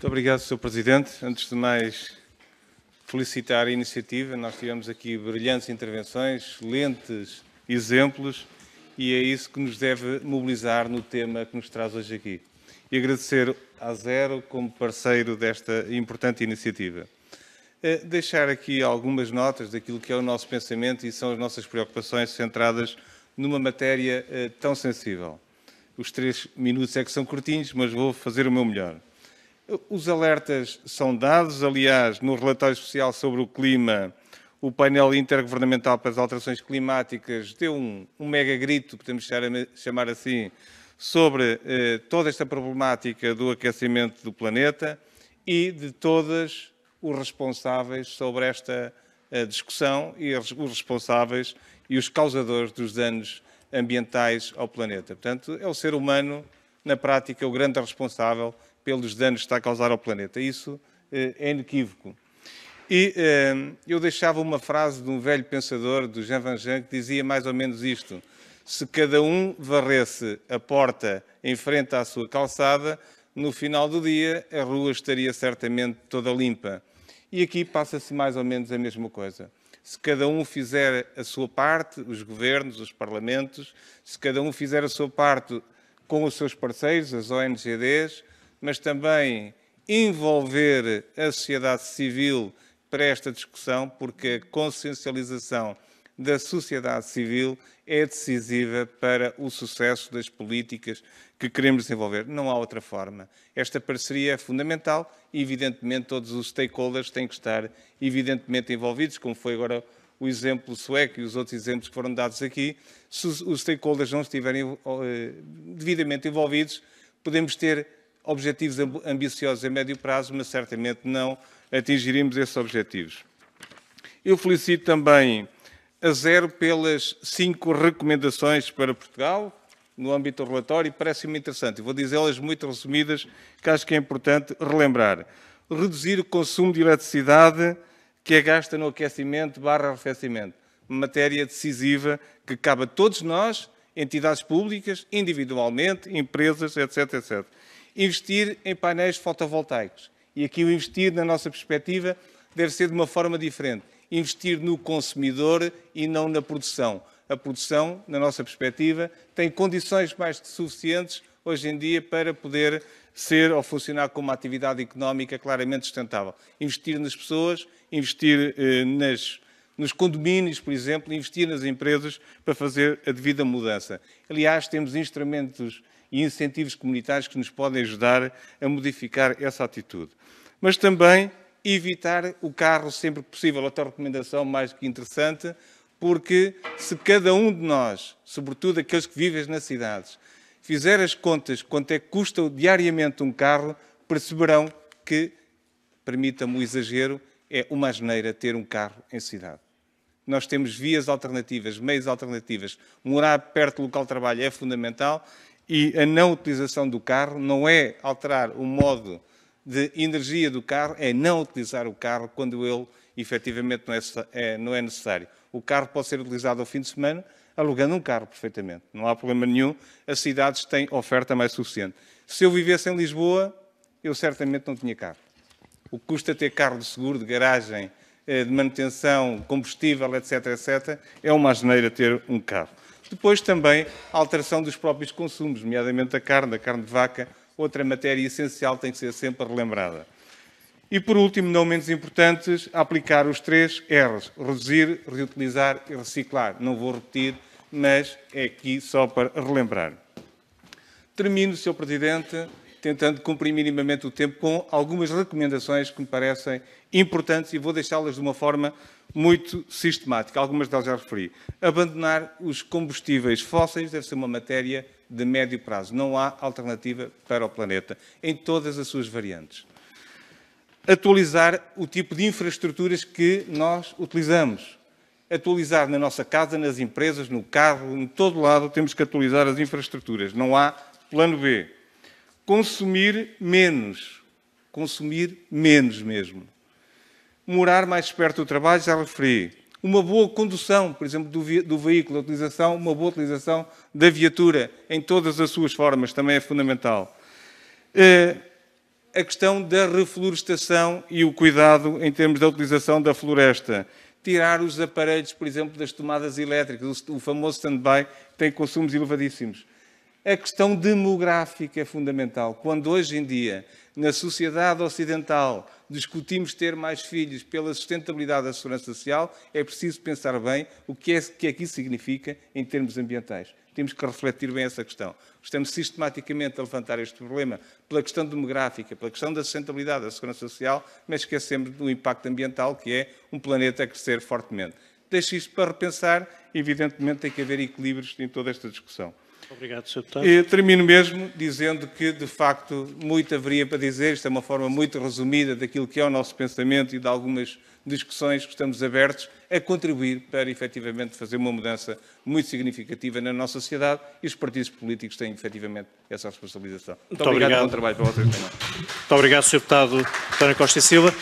Muito obrigado, Sr. Presidente. Antes de mais, felicitar a iniciativa. Nós tivemos aqui brilhantes intervenções, excelentes exemplos, e é isso que nos deve mobilizar no tema que nos traz hoje aqui. E agradecer à Zero como parceiro desta importante iniciativa. Eh, deixar aqui algumas notas daquilo que é o nosso pensamento e são as nossas preocupações centradas numa matéria eh, tão sensível. Os três minutos é que são curtinhos, mas vou fazer o meu melhor. Os alertas são dados, aliás, no relatório especial sobre o clima, o painel intergovernamental para as alterações climáticas deu um, um mega grito, podemos chamar assim, sobre eh, toda esta problemática do aquecimento do planeta e de todos os responsáveis sobre esta eh, discussão e os responsáveis e os causadores dos danos ambientais ao planeta. Portanto, é o ser humano, na prática, o grande responsável pelos danos que está a causar ao planeta. Isso eh, é inequívoco. E eh, eu deixava uma frase de um velho pensador, do Jean Valjean, que dizia mais ou menos isto: se cada um varresse a porta em frente à sua calçada, no final do dia a rua estaria certamente toda limpa. E aqui passa-se mais ou menos a mesma coisa. Se cada um fizer a sua parte, os governos, os parlamentos, se cada um fizer a sua parte com os seus parceiros, as ONGDs, mas também envolver a sociedade civil para esta discussão, porque a consciencialização da sociedade civil é decisiva para o sucesso das políticas que queremos desenvolver. Não há outra forma. Esta parceria é fundamental e, evidentemente, todos os stakeholders têm que estar, evidentemente, envolvidos, como foi agora o exemplo sueco e os outros exemplos que foram dados aqui. Se os stakeholders não estiverem eh, devidamente envolvidos, podemos ter objetivos ambiciosos a médio prazo, mas certamente não atingiremos esses objetivos. Eu felicito também a zero pelas cinco recomendações para Portugal no âmbito do relatório, parece-me interessante. Vou dizê-las muito resumidas, que acho que é importante relembrar. Reduzir o consumo de eletricidade que é gasta no aquecimento barra arrefecimento. matéria decisiva que cabe a todos nós, entidades públicas, individualmente, empresas, etc, etc. Investir em painéis fotovoltaicos. E aqui o investir, na nossa perspectiva, deve ser de uma forma diferente. Investir no consumidor e não na produção. A produção, na nossa perspectiva, tem condições mais que suficientes hoje em dia para poder ser ou funcionar como uma atividade económica claramente sustentável. Investir nas pessoas, investir eh, nas nos condomínios, por exemplo, investir nas empresas para fazer a devida mudança. Aliás, temos instrumentos e incentivos comunitários que nos podem ajudar a modificar essa atitude. Mas também evitar o carro sempre possível. Outra recomendação mais que interessante, porque se cada um de nós, sobretudo aqueles que vivem nas cidades, fizer as contas quanto é que custa diariamente um carro, perceberão que, permita-me o exagero, é uma asneira ter um carro em cidade. Nós temos vias alternativas, meios alternativos. Morar perto do local de trabalho é fundamental e a não utilização do carro não é alterar o modo de energia do carro, é não utilizar o carro quando ele efetivamente não é, é, não é necessário. O carro pode ser utilizado ao fim de semana, alugando um carro perfeitamente. Não há problema nenhum, as cidades têm oferta mais suficiente. Se eu vivesse em Lisboa, eu certamente não tinha carro. O que custa ter carro de seguro, de garagem, eh, de manutenção, combustível, etc., etc., é uma asneira ter um carro. Depois também a alteração dos próprios consumos, nomeadamente a carne, a carne de vaca, outra matéria essencial tem que ser sempre relembrada. E por último, não menos importantes, aplicar os três R's: reduzir, reutilizar e reciclar. Não vou repetir, mas é aqui só para relembrar. Termino, Sr. Presidente, tentando cumprir minimamente o tempo com algumas recomendações que me parecem importantes e vou deixá-las de uma forma muito sistemática. Algumas delas já referi. Abandonar os combustíveis fósseis deve ser uma matéria de médio prazo. Não há alternativa para o planeta, em todas as suas variantes. Atualizar o tipo de infraestruturas que nós utilizamos. Atualizar na nossa casa, nas empresas, no carro, em todo lado, temos que atualizar as infraestruturas. Não há plano B consumir menos. Consumir menos mesmo. Morar mais perto do trabalho, já referi. Uma boa condução, por exemplo, do, do veículo, a utilização, uma boa utilização da viatura em todas as suas formas também é fundamental. Eh, a questão da reflorestação e o cuidado em termos da utilização da floresta. Tirar os aparelhos, por exemplo, das tomadas elétricas, o famoso stand-by, tem consumos elevadíssimos a questão demográfica é fundamental. Quando hoje em dia, na sociedade ocidental, discutimos ter mais filhos pela sustentabilidade da segurança social, é preciso pensar bem o que é que, é que isso significa em termos ambientais. Temos que refletir bem essa questão. Estamos sistematicamente a levantar este problema pela questão demográfica, pela questão da sustentabilidade da segurança social, mas esquecemos do impacto ambiental, que é um planeta a crescer fortemente. Deixo isto para repensar, evidentemente tem que haver equilíbrios em toda esta discussão. Obrigado, Sr. Deputado. E termino mesmo dizendo que, de facto, muito haveria para dizer, isto é uma forma muito resumida daquilo que é o nosso pensamento e de algumas discussões que estamos abertos a contribuir para, efetivamente, fazer uma mudança muito significativa na nossa sociedade e os partidos políticos têm, efetivamente, essa responsabilização. Muito, muito obrigado. obrigado. Bom trabalho para vocês Muito obrigado, Sr. Deputado António Costa e Silva.